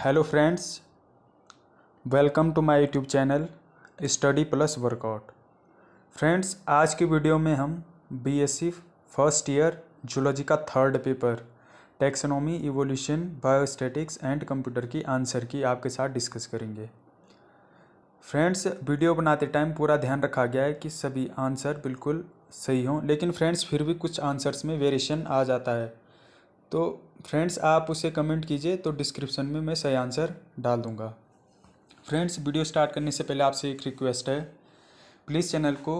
hello friends welcome to my YouTube channel study plus workout friends आज की video में हम बीएससी फर्स्ट ईयर जूलॉजी का third paper taxonomy evolution biostatistics and computer की answer key आपके साथ discuss करेंगे फ्रेंड्स वीडियो बनाते टाइम पूरा ध्यान रखा गया है कि सभी आंसर बिल्कुल सही हों लेकिन फ्रेंड्स फिर भी कुछ आंसर्स में वेरिएशन आ जाता है तो फ्रेंड्स आप उसे कमेंट कीजिए तो डिस्क्रिप्शन में मैं सही आंसर डाल दूँगा फ्रेंड्स वीडियो स्टार्ट करने से पहले आपसे एक रिक्वेस्ट है प्लीज़ चैनल को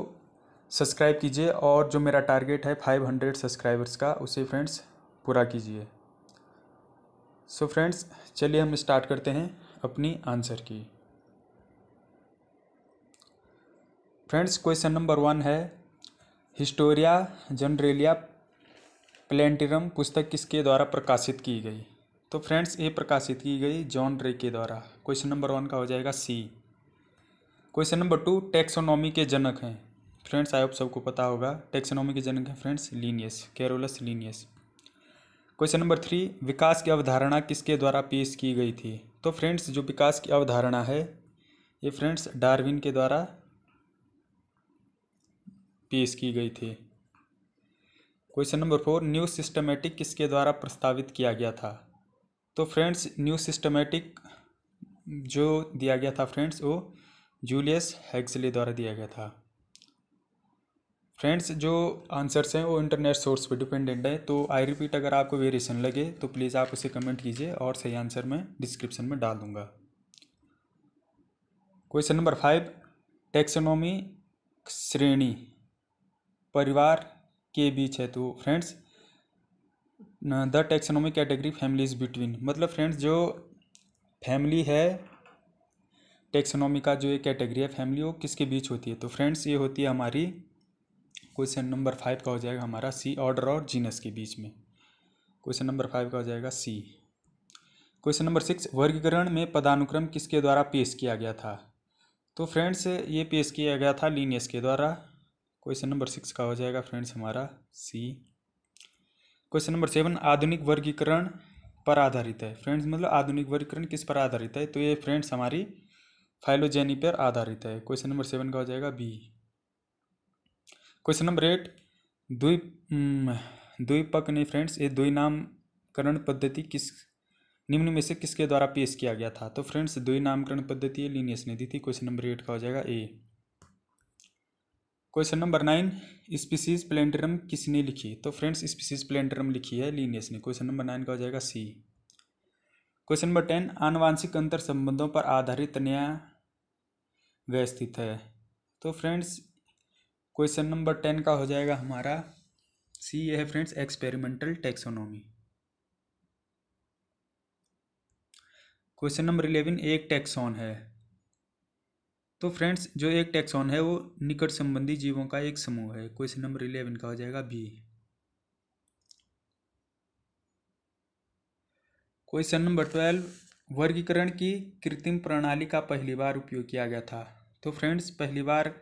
सब्सक्राइब कीजिए और जो मेरा टारगेट है फाइव हंड्रेड सब्सक्राइबर्स का उसे फ्रेंड्स पूरा कीजिए सो फ्रेंड्स चलिए हम स्टार्ट करते हैं अपनी answer key friends question number one है हिस्टोरिया जनरेलिया प्लेटिनम पुस्तक किसके द्वारा प्रकाशित की गई तो फ्रेंड्स ये प्रकाशित की गई जॉन रे के द्वारा क्वेश्चन नंबर वन का हो जाएगा C question number two taxonomy के जनक हैं फ्रेंड्स आई होप सबको पता होगा टेक्सोनॉमी के जनक हैं friends Linnaeus Carolus Linnaeus question number three विकास की अवधारणा किसके द्वारा पेश की गई थी तो फ्रेंड्स जो विकास की अवधारणा है ये फ्रेंड्स डार्विन के द्वारा पेश की गई थी question number four new systematic किसके द्वारा प्रस्तावित किया गया था तो फ्रेंड्स न्यू सिस्टमेटिक जो दिया गया था फ्रेंड्स वो जूलियस हैक्सले द्वारा दिया गया था फ्रेंड्स जो आंसर्स हैं वो इंटरनेट सोर्स पे डिपेंडेंट है तो आई रिपीट अगर आपको वेरिएशन लगे तो प्लीज़ आप उसे कमेंट कीजिए और सही आंसर मैं डिस्क्रिप्शन में डाल दूंगा क्वेश्चन नंबर फाइव टेक्सोनॉमी श्रेणी परिवार के बीच है तो friends the taxonomic category families between मतलब फ्रेंड्स जो फैमिली है टेक्सोनॉमी का जो एक कैटेगरी है फैमिली वो किसके बीच होती है तो फ्रेंड्स ये होती है हमारी क्वेश्चन नंबर फाइव का हो जाएगा हमारा सी ऑर्डर और जीनस के बीच में क्वेश्चन नंबर फाइव का हो जाएगा सी क्वेश्चन नंबर सिक्स वर्गीकरण में पदानुक्रम किसके द्वारा पेश किया गया था तो फ्रेंड्स ये पेश किया गया था लीनियस के द्वारा क्वेश्चन नंबर सिक्स का हो जाएगा फ्रेंड्स हमारा सी क्वेश्चन नंबर सेवन आधुनिक वर्गीकरण पर आधारित है फ्रेंड्स मतलब आधुनिक वर्गीकरण किस पर आधारित है तो ये फ्रेंड्स हमारी फाइलोजेनी पर आधारित है क्वेश्चन नंबर सेवन का हो जाएगा बी क्वेश्चन नंबर एट द्वीप द्वीपक ने फ्रेंड्स ये द्वि नामकरण पद्धति किस निम्न में से किसके द्वारा पेश किया गया था तो फ्रेंड्स द्वि नामकरण पद्धति लीनियस ने दी थी क्वेश्चन नंबर एट का हो जाएगा A question number nine Species Plantarum किसने लिखी तो फ्रेंड्स स्पीसीज प्लेंटरम लिखी है लीनियस ने क्वेश्चन नंबर नाइन का हो जाएगा सी क्वेश्चन नंबर टेन आनुवांशिक अंतर संबंधों पर आधारित नया व्यवस्थित है तो फ्रेंड्स क्वेश्चन नंबर टेन का हो जाएगा हमारा सी ये है friends experimental taxonomy question number eleven एक टैक्सॉन है तो फ्रेंड्स जो एक टैक्सॉन है वो निकट संबंधी जीवों का एक समूह है क्वेश्चन नंबर इलेवन का हो जाएगा बी क्वेश्चन नंबर ट्वेल्व वर्गीकरण की कृत्रिम प्रणाली का पहली बार उपयोग किया गया था तो फ्रेंड्स पहली बार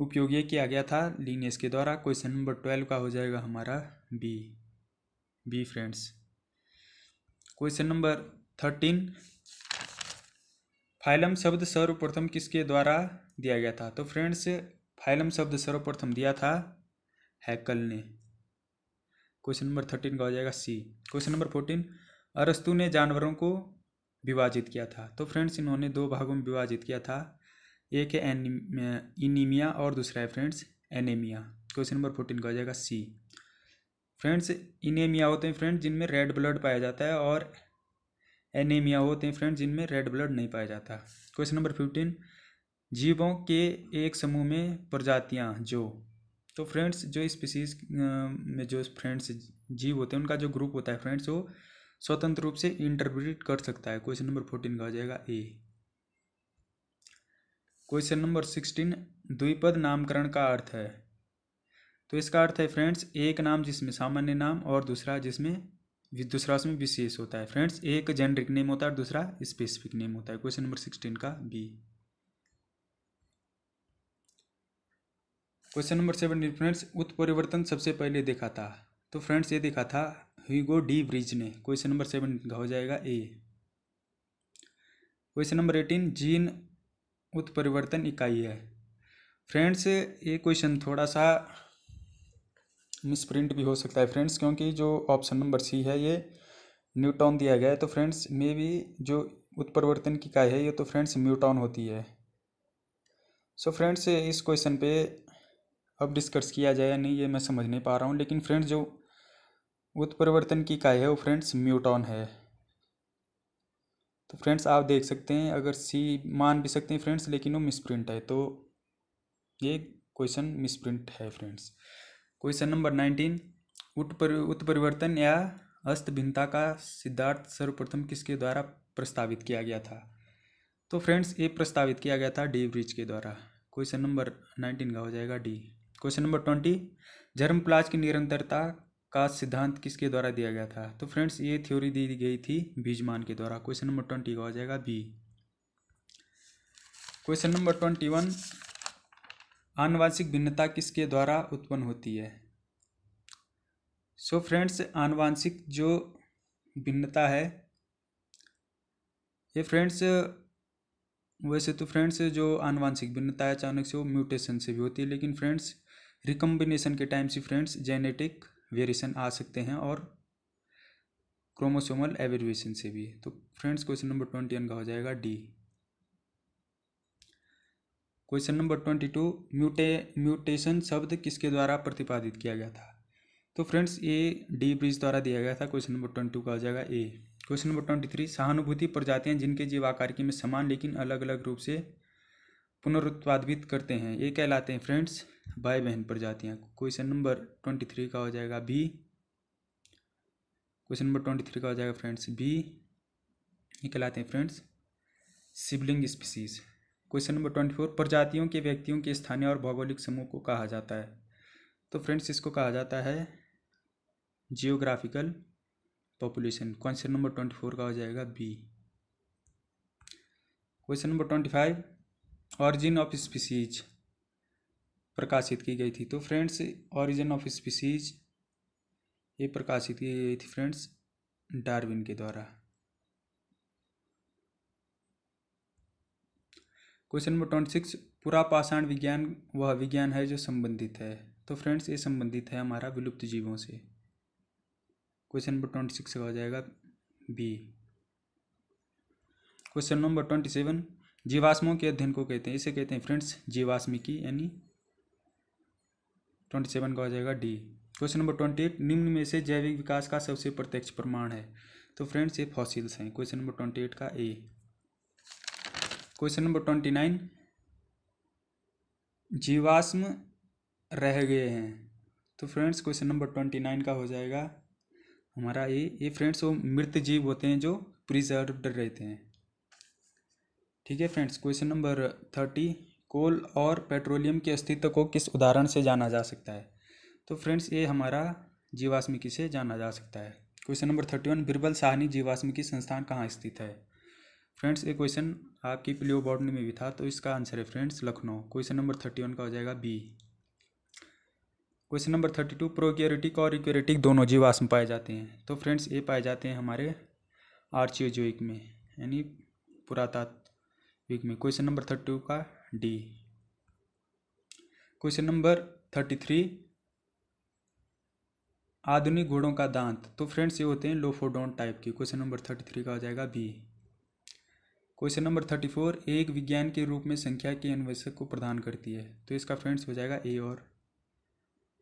उपयोग ये किया गया था लीनियस के द्वारा क्वेश्चन नंबर ट्वेल्व का हो जाएगा हमारा B B friends question number thirteen phylum शब्द सर्वप्रथम किसके द्वारा दिया गया था तो फ्रेंड्स फाइलम शब्द सर्वप्रथम दिया था हैकल ने क्वेश्चन नंबर थर्टीन का हो जाएगा सी क्वेश्चन नंबर फोर्टीन अरस्तु ने जानवरों को विभाजित किया था तो फ्रेंड्स इन्होंने दो भागों में विभाजित किया था एक है इनिमिया और दूसरा है फ्रेंड्स एनेमिया क्वेश्चन नंबर फोर्टीन का हो जाएगा सी फ्रेंड्स इनेमिया होते हैं फ्रेंड्स जिनमें रेड ब्लड पाया जाता है और एनीमिया होते हैं फ्रेंड्स जिनमें रेड ब्लड नहीं पाया जाता क्वेश्चन नंबर फिफ्टीन जीवों के एक समूह में प्रजातियाँ जो तो फ्रेंड्स जो स्पीसीज में जो फ्रेंड्स जीव होते हैं उनका जो ग्रुप होता है फ्रेंड्स वो स्वतंत्र रूप से इंटरप्रिट कर सकता है क्वेश्चन नंबर फोर्टीन का हो जाएगा ए क्वेश्चन नंबर सिक्सटीन द्विपद नामकरण का अर्थ है तो इसका अर्थ है फ्रेंड्स एक नाम जिसमें सामान्य नाम और दूसरा जिसमें दूसरा उसमें विशेष होता है फ्रेंड्स एक जेनरिक नेम होता है और दूसरा स्पेसिफिक नेम होता है क्वेश्चन नंबर सिक्सटीन का B question number seventeen friends उत्परिवर्तन सबसे पहले देखा था तो फ्रेंड्स ये देखा था ह्यूगो डी ब्रिज ने क्वेश्चन नंबर सेवन का हो जाएगा ए क्वेश्चन नंबर एटीन जीन उत्परिवर्तन इकाई है फ्रेंड्स ये क्वेश्चन थोड़ा सा मिसप्रिंट भी हो सकता है फ्रेंड्स क्योंकि जो ऑप्शन नंबर सी है ये न्यूटॉन दिया गया है तो फ्रेंड्स मे बी जो उत्परिवर्तन की काय है ये तो फ्रेंड्स म्यूटॉन होती है सो so फ्रेंड्स इस क्वेश्चन पे अब डिस्कस किया जाए या नहीं ये मैं समझ नहीं पा रहा हूँ लेकिन फ्रेंड्स जो उत्परिवर्तन की काय है वो फ्रेंड्स म्यूटॉन है तो फ्रेंड्स आप देख सकते हैं अगर सी मान भी सकते हैं फ्रेंड्स लेकिन वो मिसप्रिंट है तो ये क्वेश्चन मिसप्रिंट है फ्रेंड्स क्वेश्चन नंबर नाइनटीन उत्परिवर्तन या अस्तभिन्नता भिन्नता का सिद्धार्थ सर्वप्रथम किसके द्वारा प्रस्तावित किया गया था तो फ्रेंड्स ये प्रस्तावित किया गया था डी ब्रिज के द्वारा क्वेश्चन नंबर नाइनटीन का हो जाएगा डी क्वेश्चन नंबर ट्वेंटी प्लाज की निरंतरता का सिद्धांत किसके द्वारा दिया गया था तो फ्रेंड्स ये थ्योरी दी गई थी बीजमान के द्वारा क्वेश्चन नंबर ट्वेंटी का हो जाएगा B question number twenty one आनुवांशिक भिन्नता किसके द्वारा उत्पन्न होती है सो फ्रेंड्स आनुवांशिक जो भिन्नता है ये फ्रेंड्स वैसे तो फ्रेंड्स जो आनुवांशिक भिन्नता है अचानक से वो म्यूटेशन से भी होती है लेकिन फ्रेंड्स रिकम्बिनेशन के टाइम से फ्रेंड्स जेनेटिक वेरिएशन आ सकते हैं और क्रोमोसोमल एवेरिएशन से भी तो फ्रेंड्स क्वेश्चन नंबर ट्वेंटी का हो जाएगा D question number twenty two म्यूटे म्यूटेशन शब्द किसके द्वारा प्रतिपादित किया गया था तो फ्रेंड्स ए डी ब्रिज द्वारा दिया गया था क्वेश्चन नंबर ट्वेंटी टू का हो जाएगा A question number twenty three सहानुभूति प्रजातियाँ जिनके की में समान लेकिन अलग अलग रूप से पुनरुत्पादित करते हैं ये कहलाते हैं फ्रेंड्स भाई बहन प्रजातियाँ क्वेश्चन नंबर ट्वेंटी थ्री का हो जाएगा B question number twenty three का हो जाएगा फ्रेंड्स बी ये कहलाते हैं friends sibling species question number twenty four प्रजातियों के व्यक्तियों के स्थानीय और भौगोलिक समूह को कहा जाता है तो फ्रेंड्स इसको कहा जाता है geographical population question number twenty four का हो जाएगा B question number twenty five origin of species प्रकाशित की गई थी तो फ्रेंड्स ऑरिजिन ऑफ स्पीसीज ये प्रकाशित की गई थी फ्रेंड्स डार्विन के द्वारा क्वेश्चन नंबर ट्वेंटी सिक्स पुरापाषाण विज्ञान वह विज्ञान है जो संबंधित है तो फ्रेंड्स ये संबंधित है हमारा विलुप्त जीवों से क्वेश्चन नंबर ट्वेंटी सिक्स का हो जाएगा B question number twenty seven जीवाश्मों के अध्ययन को कहते हैं इसे कहते हैं फ्रेंड्स जीवाश्मिकी यानी ट्वेंटी सेवन का हो जाएगा D question number twenty eight निम्न में से जैविक विकास का सबसे प्रत्यक्ष प्रमाण है तो फ्रेंड्स ये फॉसिल्स हैं क्वेश्चन नंबर ट्वेंटी एट का A question number twenty nine जीवाश्म रह गए हैं तो friends question number twenty nine का हो जाएगा हमारा ये ये फ्रेंड्स वो मृत जीव होते हैं जो प्रिजर्व रहते हैं ठीक है friends question number thirty coal और पेट्रोलियम के अस्तित्व को किस उदाहरण से जाना जा सकता है तो फ्रेंड्स ये हमारा जीवाश्मिकी से जाना जा सकता है question number thirty one Birbal Sahni जीवाश्मिकी संस्थान कहाँ स्थित है फ्रेंड्स ये क्वेश्चन आपकी प्लियो बॉडनी में भी था तो इसका आंसर है friends Lucknow question number thirty one का हो जाएगा B question number thirty two प्रोक्योरिटिक और इक्योरिटिक दोनों जीवाश्म पाए जाते हैं तो फ्रेंड्स ये पाए जाते हैं हमारे आर्चियोजोइक में यानी पुरातात्विक में क्वेश्चन नंबर थर्टी टू का D question number thirty three आधुनिक घोड़ों का दांत तो फ्रेंड्स ये होते हैं लोफोडोन टाइप के क्वेश्चन नंबर थर्टी थ्री का हो जाएगा B question number thirty four एक विज्ञान के रूप में संख्या के अन्वेषक को प्रदान करती है तो इसका फ्रेंड्स हो जाएगा ए और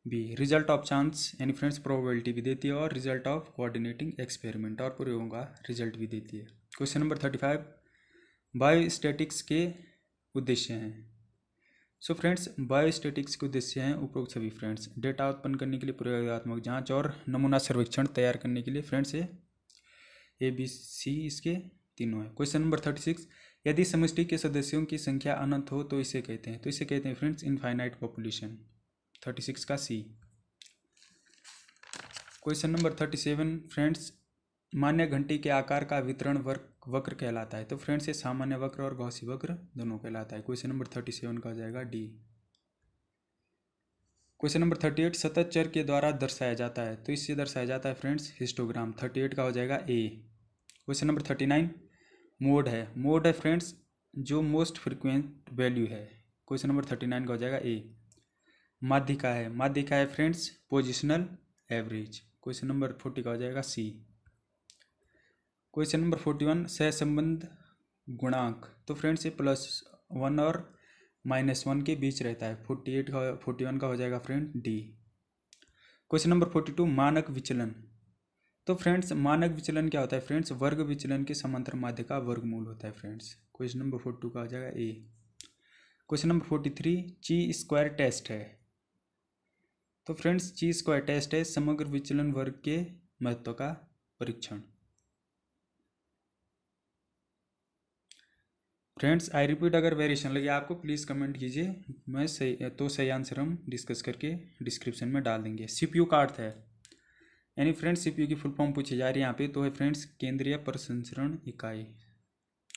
बी रिजल्ट ऑफ चांस यानी फ्रेंड्स प्रोबेबिलिटी भी देती है और रिजल्ट ऑफ कोऑर्डिनेटिंग एक्सपेरिमेंट और प्रयोगों का रिजल्ट भी देती है question number thirty five biostatistics के उद्देश्य हैं सो फ्रेंड्स बायोस्टेटिक्स के उद्देश्य हैं उपरोक्त सभी फ्रेंड्स डेटा उत्पन्न करने के लिए प्रयोगात्मक जांच और नमूना सर्वेक्षण तैयार करने के लिए फ्रेंड्स ए बी सी इसके तीनों है क्वेश्चन नंबर थर्टी सिक्स यदि समिष्टि के सदस्यों की संख्या अनंत हो तो इसे कहते हैं तो इसे कहते हैं friends infinite population thirty six का C question number thirty seven friends मान्य घंटी के आकार का वितरण वर्क वक्र कहलाता है तो फ्रेंड्स ये सामान्य वक्र और गौसी वक्र दोनों कहलाता है क्वेश्चन नंबर थर्टी सेवन का हो जाएगा D question number thirty eight सतत चर के द्वारा दर्शाया जाता है तो इससे दर्शाया जाता है फ्रेंड्स हिस्टोग्राम थर्टी एट का हो जाएगा A question number thirty nine mode है मोड है फ्रेंड्स जो मोस्ट फ्रिक्वेंट वैल्यू है क्वेश्चन नंबर थर्टी नाइन का हो जाएगा ए माध्यिका है माध्यिका है friends positional average question number forty का हो जाएगा C question number forty one सहसंबंध गुणांक तो फ्रेंड्स ये प्लस वन और माइनस वन के बीच रहता है फोर्टी एट का फोर्टी वन का हो जाएगा friend D question number forty two मानक विचलन तो फ्रेंड्स मानक विचलन क्या होता है फ्रेंड्स वर्ग विचलन के समांतर माध्य का वर्गमूल होता है friends question number forty two का आ जाएगा A question number forty three chi square test है तो फ्रेंड्स ची स्क्वायर टेस्ट है समग्र विचलन वर्ग के महत्व का परीक्षण फ्रेंड्स आई रिपीट अगर वेरिएशन लगे आपको प्लीज़ कमेंट कीजिए मैं सही तो सही आंसर हम डिस्कस करके डिस्क्रिप्शन में डाल देंगे सीपीयू का अर्थ है यानी फ्रेंड्स सीपीयू की फुल फॉर्म पूछी जा रही है यहाँ पे तो है फ्रेंड्स केंद्रीय प्रसंस्करण इकाई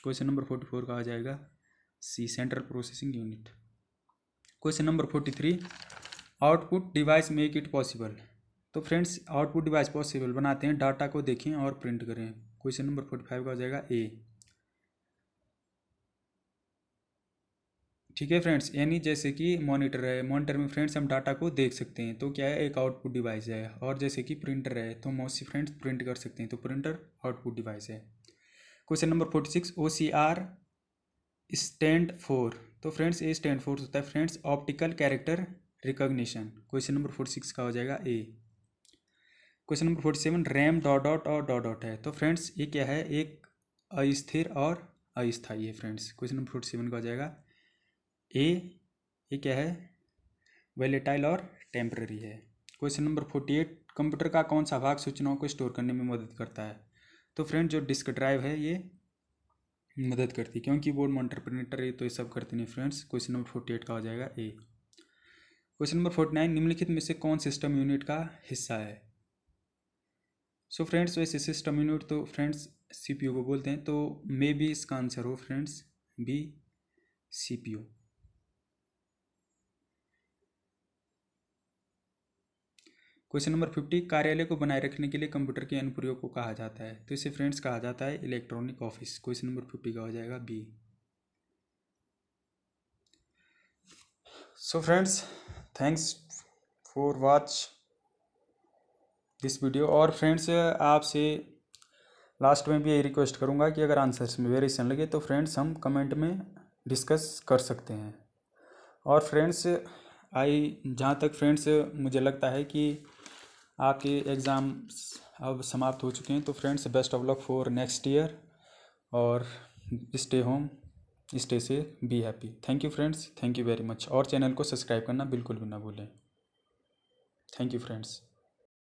क्वेश्चन नंबर फोर्टी फोर का आ जाएगा C central processing unit question number forty three output device make it possible तो फ्रेंड्स आउटपुट डिवाइस पॉसिबल बनाते हैं डाटा को देखें और प्रिंट करें क्वेश्चन नंबर फोर्टी फाइव का हो जाएगा ए ठीक है फ्रेंड्स यानी जैसे कि मॉनिटर है मॉनिटर में फ्रेंड्स हम डाटा को देख सकते हैं तो क्या है एक आउटपुट डिवाइस है और जैसे कि प्रिंटर है तो हम उससे फ्रेंड्स प्रिंट कर सकते हैं तो प्रिंटर आउटपुट डिवाइस है question number forty six O C R stand for तो फ्रेंड्स ए स्टैंड फोर होता है friends optical character recognition question number forty six का हो जाएगा A question number forty seven RAM dot dot और dot dot है तो friends ये क्या है एक अस्थिर और अस्थायी है friends question number forty seven का हो जाएगा ए ये क्या है वेलेटाइल और टेम्प्ररी है question number forty eight computer का कौन सा भाग सूचनाओं को स्टोर करने में मदद करता है तो फ्रेंड जो डिस्क ड्राइव है ये मदद करती है क्योंकि बोर्ड मॉनिटर प्रिंटर ये तो ये सब करते नहीं friends question number forty eight का हो जाएगा A question number forty nine निम्नलिखित में से कौन सिस्टम यूनिट का हिस्सा है सो फ्रेंड्स वैसे सिस्टम यूनिट तो फ्रेंड्स सी तो को बोलते हैं तो मे बी इसका आंसर हो friends B C P O question number fifty कार्यालय को बनाए रखने के लिए कंप्यूटर के अनुप्रयोग को कहा जाता है तो इसे फ्रेंड्स कहा जाता है electronic office question number fifty का हो जाएगा B so friends thanks for watch this video और फ्रेंड्स आपसे लास्ट में भी यही रिक्वेस्ट करूंगा कि अगर आंसर्स में वेरिएशन लगे तो फ्रेंड्स हम कमेंट में डिस्कस कर सकते हैं और फ्रेंड्स आई जहाँ तक फ्रेंड्स मुझे लगता है कि आपके एग्ज़ाम अब समाप्त हो चुके हैं तो friends best of luck for next year और stay home stay safe be happy thank you friends thank you very much और चैनल को सब्सक्राइब करना बिल्कुल भी ना भूलें थैंक यू फ्रेंड्स